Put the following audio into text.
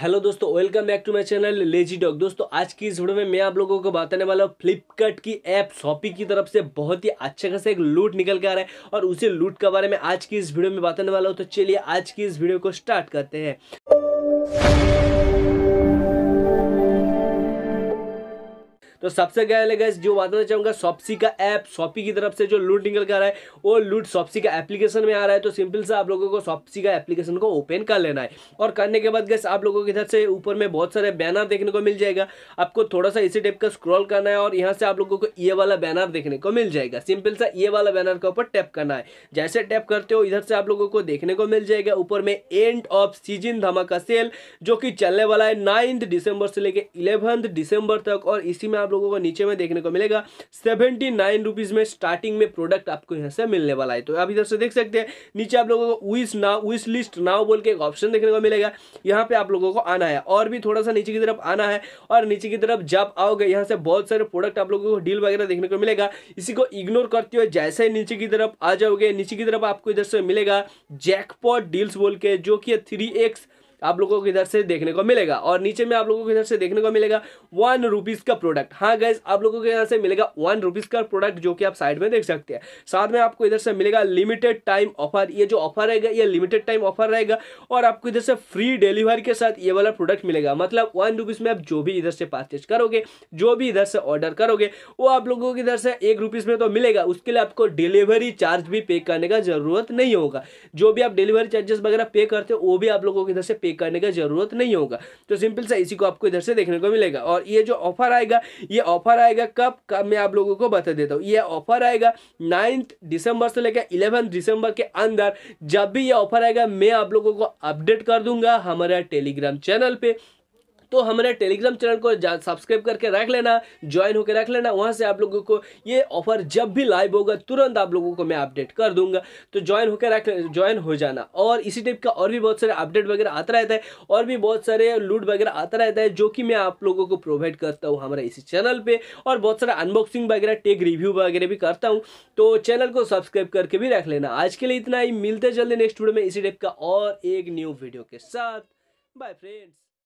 hello दोस्तों welcome back to my channel lazy dog दोस्तों आज की इस वीडियो में मैं आप लोगों को बताने वाला हूँ फ्लिपकार्ट की ऐप शॉपी की तरफ से बहुत ही अच्छे खासा एक लूट निकल के आ रहा है और उसी लूट के बारे में आज की इस वीडियो में बताने वाला हूँ तो चलिए आज की इस वीडियो को स्टार्ट करते हैं तो सबसे पहले गैस जो बताना चाहूँगा सॉप्सी का ऐप सॉपी की तरफ से जो लूट निकल कर रहा है वो लूट सॉप्सी का एप्लीकेशन में आ रहा है तो सिंपल सा आप लोगों को सॉप्सी का एप्लीकेशन को ओपन कर लेना है और करने के बाद गैस आप लोगों की तरफ से ऊपर में बहुत सारे बैनर देखने को मिल जाएगा आपको थोड़ा सा इसी टाइप का स्क्रॉल करना है और यहाँ से आप लोगों को ये वाला बैनर देखने को मिल जाएगा सिंपल सा ये वाला बैनर के ऊपर टैप करना है जैसे टैप करते हो इधर से आप लोगों को देखने को मिल जाएगा ऊपर में एंड ऑफ सीजन धमाका सेल जो कि चलने वाला है नाइन्थ दिसंबर से लेकर इलेवंथ दिसंबर तक और इसी में आप लोगों को नीचे में देखने को मिलेगा सेवेंटी नाइन रुपीज़ में स्टार्टिंग में प्रोडक्ट आपको यहाँ से मिलने वाला है तो आप इधर से देख सकते हैं नीचे आप लोगों को wish now wish list now बोल के एक ऑप्शन देखने को मिलेगा यहाँ पे आप लोगों को आना है और भी थोड़ा सा नीचे की तरफ आना है और नीचे की तरफ जब आओगे यहाँ से बहुत सारे प्रोडक्ट आप लोगों को डील वगैरह देखने को मिलेगा इसी को इग्नोर करते हुए जैसे ही नीचे की तरफ आ जाओगे नीचे की तरफ आपको इधर से मिलेगा जैकपॉट डील्स बोल के जो कि थ्री एक्स आप लोगों को इधर से देखने को मिलेगा और नीचे में आप लोगों को इधर से देखने को मिलेगा वन रुपीज़ का प्रोडक्ट हाँ गैस आप लोगों को इधर से मिलेगा वन रुपीज़ का प्रोडक्ट जो कि आप साइड में देख सकते हैं साथ में आपको इधर से मिलेगा लिमिटेड टाइम ऑफर ये जो ऑफर रहेगा ये लिमिटेड टाइम ऑफर रहेगा और आपको इधर से फ्री डिलीवरी के साथ ये वाला प्रोडक्ट मिलेगा मतलब वन रुपीज़ में आप जो भी इधर से परचेज करोगे जो भी इधर से ऑर्डर करोगे वो आप लोगों को इधर से एक रुपीज़ में तो मिलेगा उसके लिए आपको डिलीवरी चार्ज भी पे करने का जरूरत नहीं होगा जो भी आप डिलीवरी चार्जेस वगैरह पे करते हो वो भी आप लोगों को इधर से पे करने का ज़रूरत नहीं होगा तो सिंपल सा इसी को आपको इधर से देखने को मिलेगा और ये जो ऑफर आएगा ये ऑफर आएगा कब कब मैं आप लोगों को बता देता हूँ ये ऑफर आएगा नाइन्थ दिसंबर से लेकर इलेवंथ दिसंबर के अंदर जब भी ये ऑफर आएगा मैं आप लोगों को अपडेट कर दूंगा हमारे टेलीग्राम चैनल पर तो हमारे टेलीग्राम चैनल को सब्सक्राइब करके रख लेना ज्वाइन होकर रख लेना वहाँ से आप लोगों को ये ऑफर जब भी लाइव होगा तुरंत आप लोगों को मैं अपडेट कर दूंगा तो ज्वाइन होकर रख ज्वाइन हो जाना और इसी टाइप का और भी बहुत सारे अपडेट वगैरह आता रहता है और भी बहुत सारे लूट वगैरह आता रहता है जो कि मैं आप लोगों को प्रोवाइड करता हूँ हमारे इसी चैनल पर और बहुत सारे अनबॉक्सिंग वगैरह टेक रिव्यू वगैरह भी करता हूँ तो चैनल को सब्सक्राइब करके भी रख लेना आज के लिए इतना ही मिलते जल्दी नेक्स्ट वीडियो में इसी टाइप का और एक न्यू वीडियो के साथ बाय फ्रेंड्स